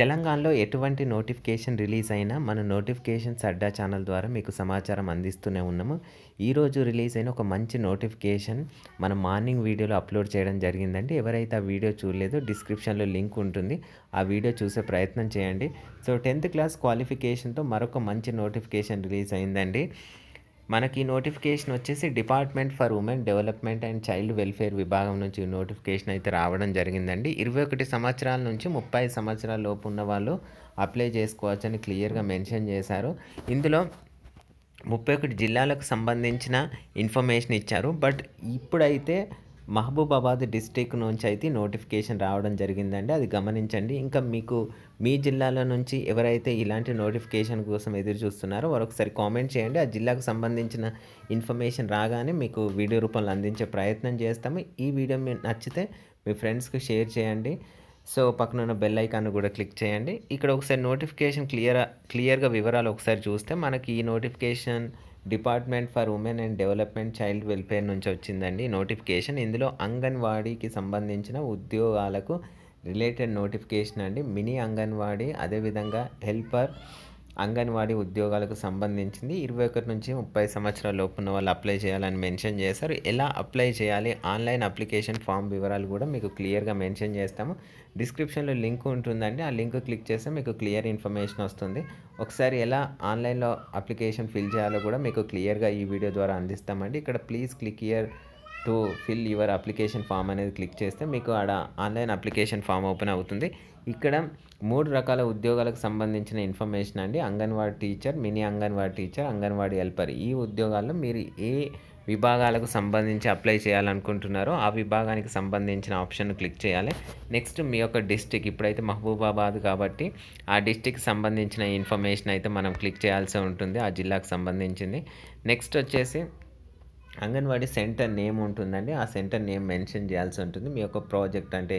తెలంగాణలో ఎటువంటి notification release అయినా మన నోటిఫికేషన్స్ అడ్డా ఛానల్ ద్వారా మీకు సమాచారం అందిస్తూనే ఉన్నాము ఈరోజు రిలీజ్ అయిన ఒక మంచి నోటిఫికేషన్ మన మార్నింగ్ వీడియోలో అప్లోడ్ చేయడం జరిగిందండి ఎవరైతే ఆ వీడియో చూడలేదో డిస్క్రిప్షన్లో లింక్ ఉంటుంది ఆ వీడియో చూసే ప్రయత్నం చేయండి సో టెన్త్ క్లాస్ క్వాలిఫికేషన్తో మరొక మంచి నోటిఫికేషన్ రిలీజ్ అయిందండి మనకి నోటిఫికేషన్ వచ్చేసి department for women development and child welfare విభాగం నుంచి నోటిఫికేషన్ అయితే రావడం జరిగిందండి ఇరవై ఒకటి సంవత్సరాల నుంచి ముప్పై సంవత్సరాల లోపు ఉన్న వాళ్ళు అప్లై చేసుకోవచ్చని క్లియర్గా మెన్షన్ చేశారు ఇందులో ముప్పై ఒకటి జిల్లాలకు సంబంధించిన ఇన్ఫర్మేషన్ ఇచ్చారు బట్ ఇప్పుడైతే మహబూబాబాద్ డిస్టిక్ నుంచి అయితే నోటిఫికేషన్ రావడం జరిగిందండి అది గమనించండి ఇంకా మీకు మీ జిల్లాలో నుంచి ఎవరైతే ఇలాంటి నోటిఫికేషన్ కోసం ఎదురు చూస్తున్నారో మరొకసారి కామెంట్ చేయండి ఆ జిల్లాకు సంబంధించిన ఇన్ఫర్మేషన్ రాగానే మీకు వీడియో రూపంలో అందించే ప్రయత్నం చేస్తాము ఈ వీడియో మీకు నచ్చితే మీ ఫ్రెండ్స్కి షేర్ చేయండి సో పక్కన ఉన్న బెల్ ఐకాన్ కూడా క్లిక్ చేయండి ఇక్కడ ఒకసారి నోటిఫికేషన్ క్లియర్ క్లియర్గా వివరాలు ఒకసారి చూస్తే మనకి ఈ notification department for women and development child welfare నుంచి వచ్చిందండి నోటిఫికేషన్ ఇందులో అంగన్వాడీకి సంబంధించిన ఉద్యోగాలకు రిలేటెడ్ నోటిఫికేషన్ అండి మినీ అంగన్వాడీ అదేవిధంగా హెల్పర్ అంగన్వాడీ ఉద్యోగాలకు సంబంధించింది ఇరవై ఒకటి నుంచి ముప్పై సంవత్సరాల లోపున్న వాళ్ళు అప్లై చేయాలని మెన్షన్ చేశారు ఎలా అప్లై చేయాలి ఆన్లైన్ అప్లికేషన్ ఫామ్ వివరాలు కూడా మీకు క్లియర్గా మెన్షన్ చేస్తాము డిస్క్రిప్షన్లో లింక్ ఉంటుందండి ఆ లింక్ క్లిక్ చేస్తే మీకు క్లియర్ ఇన్ఫర్మేషన్ వస్తుంది ఒకసారి ఎలా ఆన్లైన్లో అప్లికేషన్ ఫిల్ చేయాలో కూడా మీకు క్లియర్గా ఈ వీడియో ద్వారా అందిస్తామండి ఇక్కడ please click here to fill your application form అనేది క్లిక్ చేస్తే మీకు ఆడ ఆన్లైన్ అప్లికేషన్ ఫామ్ ఓపెన్ అవుతుంది ఇక్కడ మూడు రకాల ఉద్యోగాలకు సంబంధించిన ఇన్ఫర్మేషన్ అండి anganwadi teacher mini anganwadi teacher anganwadi helper ఈ ఉద్యోగాల్లో మీరు ఏ విభాగాలకు సంబంధించి అప్లై చేయాలనుకుంటున్నారో ఆ విభాగానికి సంబంధించిన ఆప్షన్ క్లిక్ చేయాలి నెక్స్ట్ మీ యొక్క డిస్టిక్ ఇప్పుడైతే మహబూబాబాద్ కాబట్టి ఆ డిస్టిక్ సంబంధించిన ఇన్ఫర్మేషన్ అయితే మనం క్లిక్ చేయాల్సి ఉంటుంది ఆ జిల్లాకు సంబంధించింది నెక్స్ట్ వచ్చేసి అంగన్వాడీ సెంటర్ నేమ్ ఉంటుందండి ఆ సెంటర్ నేమ్ మెన్షన్ చేయాల్సి ఉంటుంది మీ యొక్క ప్రాజెక్ట్ అంటే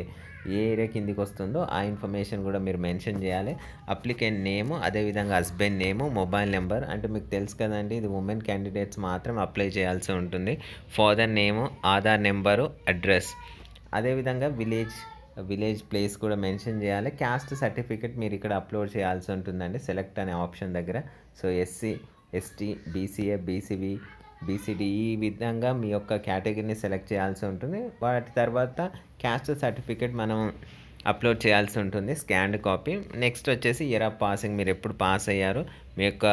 ఏ ఏరియా కిందికి వస్తుందో ఆ ఇన్ఫర్మేషన్ కూడా మీరు మెన్షన్ చేయాలి అప్లికెంట్ నేమ్ అదేవిధంగా హస్బెండ్ నేమ్ మొబైల్ నెంబర్ అంటే మీకు తెలుసు కదండి ఇది ఉమెన్ క్యాండిడేట్స్ మాత్రం అప్లై చేయాల్సి ఉంటుంది father name Aadhaar number address అదేవిధంగా విలేజ్ విలేజ్ ప్లేస్ కూడా మెన్షన్ చేయాలి క్యాస్ట్ సర్టిఫికెట్ మీరు ఇక్కడ అప్లోడ్ చేయాల్సి ఉంటుందండి సెలెక్ట్ అనే ఆప్షన్ దగ్గర so SC ST BCA BCB BCD ఈ విధంగా మీ యొక్క కేటగిరీని సెలెక్ట్ చేయాల్సి ఉంటుంది వాటి తర్వాత క్యాస్ట్ సర్టిఫికేట్ మనం అప్లోడ్ చేయాల్సి ఉంటుంది స్కాన్డ్ కాపీ నెక్స్ట్ వచ్చేసి ఇయర్ ఆఫ్ పాసింగ్ మీరు ఎప్పుడు పాస్ అయ్యారు మీ యొక్క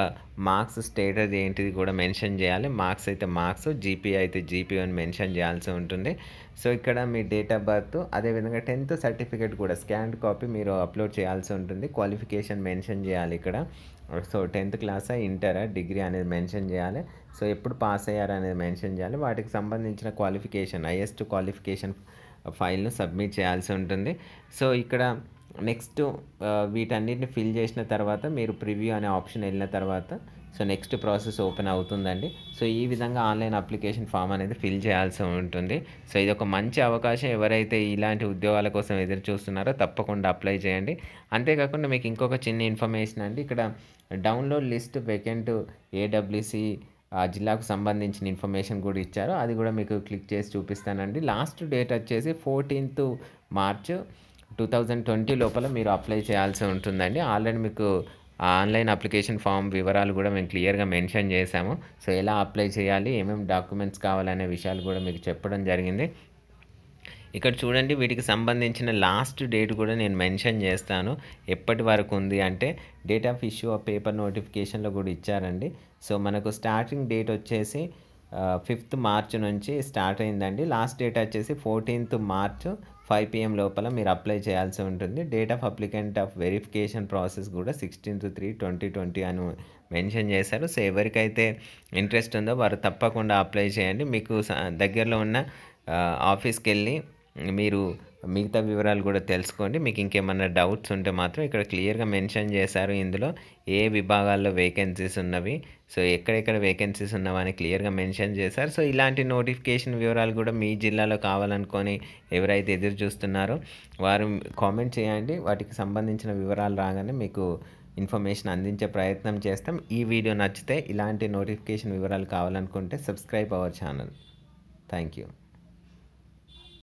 మార్క్స్ స్టేటస్ ఏంటిది కూడా మెన్షన్ చేయాలి మార్క్స్ అయితే మార్క్స్ జీపీ అయితే జీపీ అని మెన్షన్ చేయాల్సి ఉంటుంది సో ఇక్కడ మీ డేట్ ఆఫ్ బర్త్ అదేవిధంగా టెన్త్ సర్టిఫికేట్ కూడా స్కాన్డ్ కాపీ మీరు అప్లోడ్ చేయాల్సి ఉంటుంది క్వాలిఫికేషన్ మెన్షన్ చేయాలి ఇక్కడ సో టెన్త్ క్లాసా ఇంటరా డిగ్రీ అనేది మెన్షన్ చేయాలి సో ఎప్పుడు పాస్ అయ్యారు అనేది మెన్షన్ చేయాలి వాటికి సంబంధించిన క్వాలిఫికేషన్ హైయెస్ట్ క్వాలిఫికేషన్ ఫైల్ను సబ్మిట్ చేయాల్సి ఉంటుంది సో ఇక్కడ నెక్స్ట్ uh, వీటన్నిటిని ఫిల్ చేసిన తర్వాత మీరు ప్రివ్యూ అనే ఆప్షన్ వెళ్ళిన తర్వాత సో నెక్స్ట్ ప్రాసెస్ ఓపెన్ అవుతుందండి సో ఈ విధంగా ఆన్లైన్ అప్లికేషన్ ఫామ్ అనేది ఫిల్ చేయాల్సి ఉంటుంది సో ఇది ఒక మంచి అవకాశం ఎవరైతే ఇలాంటి ఉద్యోగాల కోసం ఎదురు చూస్తున్నారో తప్పకుండా అప్లై చేయండి అంతేకాకుండా మీకు ఇంకొక చిన్న ఇన్ఫర్మేషన్ అండి ఇక్కడ డౌన్లోడ్ లిస్ట్ వెకెంట్ ఏడబ్ల్యూసి ఆ జిల్లాకు సంబంధించిన ఇన్ఫర్మేషన్ కూడా ఇచ్చారు అది కూడా మీకు క్లిక్ చేసి చూపిస్తానండి లాస్ట్ డేట్ వచ్చేసి fourteenth March two thousand twenty లోపల మీరు అప్లై చేయాల్సి ఉంటుందండి ఆల్రెడీ మీకు ఆ ఆన్లైన్ అప్లికేషన్ ఫామ్ వివరాలు కూడా మేము క్లియర్గా మెన్షన్ చేశాము సో ఎలా అప్లై చేయాలి ఏమేమి డాక్యుమెంట్స్ కావాలనే విషయాలు కూడా మీకు చెప్పడం జరిగింది ఇక్కడ చూడండి వీటికి సంబంధించిన లాస్ట్ డేట్ కూడా నేను మెన్షన్ చేస్తాను ఎప్పటి వరకు ఉంది అంటే date of issue of paper నోటిఫికేషన్లో కూడా ఇచ్చారండి సో మనకు స్టార్టింగ్ డేట్ వచ్చేసి ఫిఫ్త్ మార్చ్ నుంచి స్టార్ట్ అయిందండి లాస్ట్ డేట్ వచ్చేసి ఫోర్టీన్త్ మార్చ్ ఫైవ్ పిఎం లోపల మీరు అప్లై చేయాల్సి ఉంటుంది date of applicant of verification process కూడా సిక్స్టీన్త్ త్రీ ట్వంటీ ట్వంటీ అని మెన్షన్ చేశారు సో ఎవరికైతే ఇంట్రెస్ట్ ఉందో వారు తప్పకుండా అప్లై చేయండి మీకు దగ్గరలో ఉన్న ఆఫీస్కి వెళ్ళి మీరు మిగతా వివరాలు కూడా తెలుసుకోండి మీకు ఇంకేమైనా డౌట్స్ ఉంటే మాత్రం ఇక్కడ క్లియర్గా మెన్షన్ చేశారు ఇందులో ఏ విభాగాల్లో వేకెన్సీస్ ఉన్నవి సో ఎక్కడెక్కడ వేకెన్సీస్ ఉన్నవని క్లియర్గా మెన్షన్ చేశారు సో ఇలాంటి నోటిఫికేషన్ వివరాలు కూడా మీ జిల్లాలో కావాలనుకొని ఎవరైతే ఎదురు చూస్తున్నారో వారు కామెంట్ చేయండి వాటికి సంబంధించిన వివరాలు రాగానే మీకు ఇన్ఫర్మేషన్ అందించే ప్రయత్నం చేస్తాం ఈ వీడియో నచ్చితే ఇలాంటి నోటిఫికేషన్ వివరాలు కావాలనుకుంటే subscribe our channel thank you